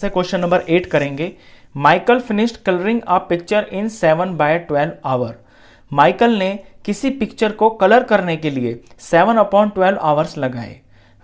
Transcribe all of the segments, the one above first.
से question number eight करेंगे Michael finished colouring a picture in seven by twelve hour Michael ने किसी picture को कलर करने के लिए सेवन अपॉन ट्वेल्व आवर्स लगाए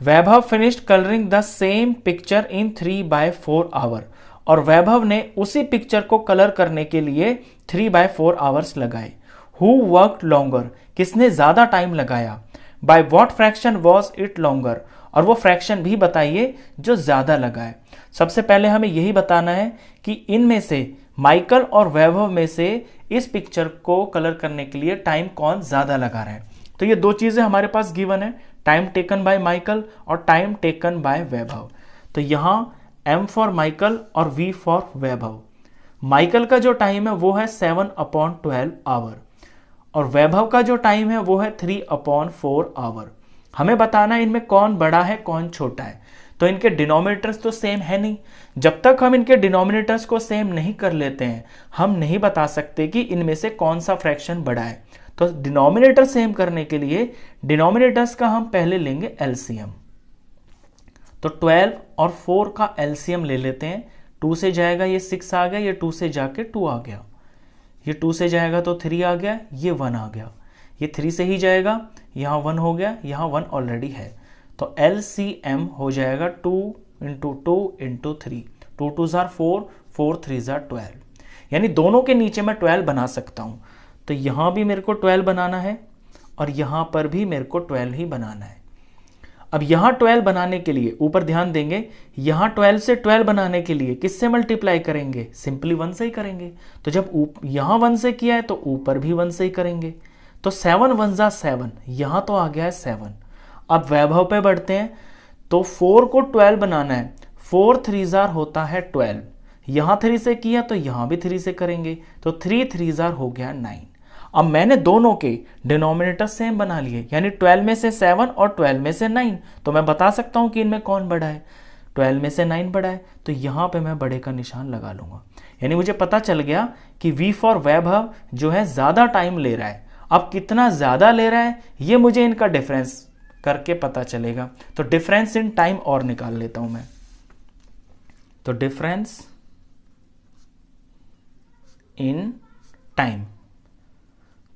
Vaibhav finished colouring the same picture in three by four hour और वैभव ने उसी पिक्चर को कलर करने के लिए थ्री बाय फोर आवर्स लगाए हु वर्क लॉन्गर किसने ज़्यादा टाइम लगाया by what fraction was it longer और वो फ्रैक्शन भी बताइए जो ज़्यादा लगा है सबसे पहले हमें यही बताना है कि इनमें से माइकल और वैभव में से इस पिक्चर को कलर करने के लिए टाइम कौन ज़्यादा लगा रहा है तो ये दो चीज़ें हमारे पास गिवन है टाइम टेकन बाय माइकल और टाइम टेकन बाय वैभव तो यहाँ एम फॉर माइकल और वी फॉर वैभव माइकल का जो टाइम है वो है सेवन अपॉन ट्वेल्व आवर और वैभव का जो टाइम है वो है थ्री अपॉन फोर आवर हमें बताना इनमें कौन बड़ा है कौन छोटा है तो इनके डिनोमिनेटर्स तो सेम है नहीं जब तक हम इनके डिनोमिनेटर्स को सेम नहीं कर लेते हैं हम नहीं बता सकते कि इनमें से कौन सा फ्रैक्शन बड़ा है तो डिनोमिनेटर सेम करने के लिए डिनोमिनेटर्स का हम पहले लेंगे एलसीएम तो 12 और 4 का एलसीएम ले लेते हैं 2 से जाएगा ये 6 आ गया ये 2 से जाके 2 आ गया ये 2 से जाएगा तो 3 आ गया ये 1 आ गया ये थ्री से ही जाएगा यहाँ वन हो गया यहाँ वन ऑलरेडी है तो एल सी एम हो जाएगा two into two into three two two ज़ार फोर फोर थ्री ज़ार ट्वेल्व यानी दोनों के नीचे मैं ट्वेल्व बना सकता हूँ तो यहाँ भी मेरे को ट्वेल्व बनाना है और यहाँ पर भी मेरे को ट्वेल्व ही बनाना है अब यहाँ ट्वेल्व बनाने के लिए ऊपर ध्यान देंगे यहाँ ट्वेल्व से ट्वेल्व बनाने के लिए किससे मल्टीप्लाई करेंगे सिंपली वन से ही करेंगे तो जब यहाँ वन से किया है तो ऊपर भी वन से ही करेंगे तो सेवन वन जा सेवन यहां तो आ गया है सेवन अब वैभव पे बढ़ते हैं तो फोर को ट्वेल्व बनाना है फोर थ्री जार होता है ट्वेल्व यहां थ्री से किया तो यहां भी थ्री से करेंगे तो थ्री थ्री जार हो गया नाइन अब मैंने दोनों के डिनोमिनेटर सेम बना लिए यानी ट्वेल्व में से सेवन और ट्वेल्व में से नाइन तो मैं बता सकता हूं कि इनमें कौन बड़ा है ट्वेल्व में से नाइन बड़ा है तो यहां पे मैं बड़े का निशान लगा लूंगा यानी मुझे पता चल गया कि वी फॉर वैभव जो है ज़्यादा टाइम ले रहा है अब कितना ज़्यादा ले रहा है ये मुझे इनका डिफरेंस करके पता चलेगा तो डिफरेंस इन टाइम और निकाल लेता हूं मैं तो डिफरेंस इन टाइम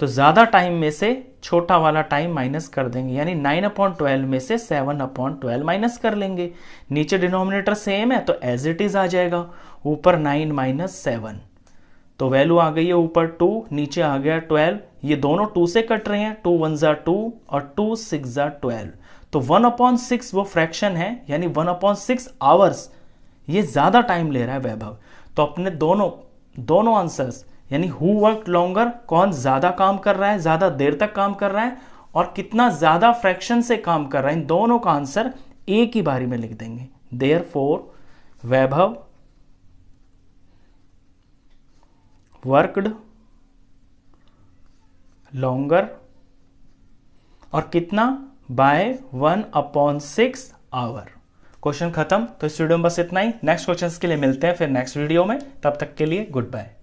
तो ज़्यादा टाइम में से छोटा वाला टाइम माइनस कर देंगे यानी नाइन अपॉइंट ट्वेल्व में से सेवन अपॉइंट ट्वेल्व माइनस कर लेंगे नीचे डिनोमिनेटर सेम है तो एज इट इज़ आ जाएगा ऊपर नाइन माइनस सेवन तो वैल्यू आ गई है ऊपर टू नीचे आ गया ट्वेल्व ये दोनों टू से कट रहे हैं टू वन जार टू और टू सिक्स जार ट्वेल्व तो वन अपॉन सिक्स वो फ्रैक्शन है यानी वन अपॉन सिक्स आवर्स ये ज़्यादा टाइम ले रहा है वैभव तो अपने दोनों दोनों आंसर्स यानी हु वर्क लॉन्गर कौन ज़्यादा काम कर रहा है ज़्यादा देर तक काम कर रहा है और कितना ज़्यादा फ्रैक्शन से काम कर रहा है इन दोनों का आंसर एक ही बारी में लिख देंगे therefore Vaibhav worked longer और कितना by one upon six hour question खत्म तो इस वीडियो में बस इतना ही नेक्स्ट क्वेश्चन के लिए मिलते हैं फिर नेक्स्ट वीडियो में तब तक के लिए गुड बाय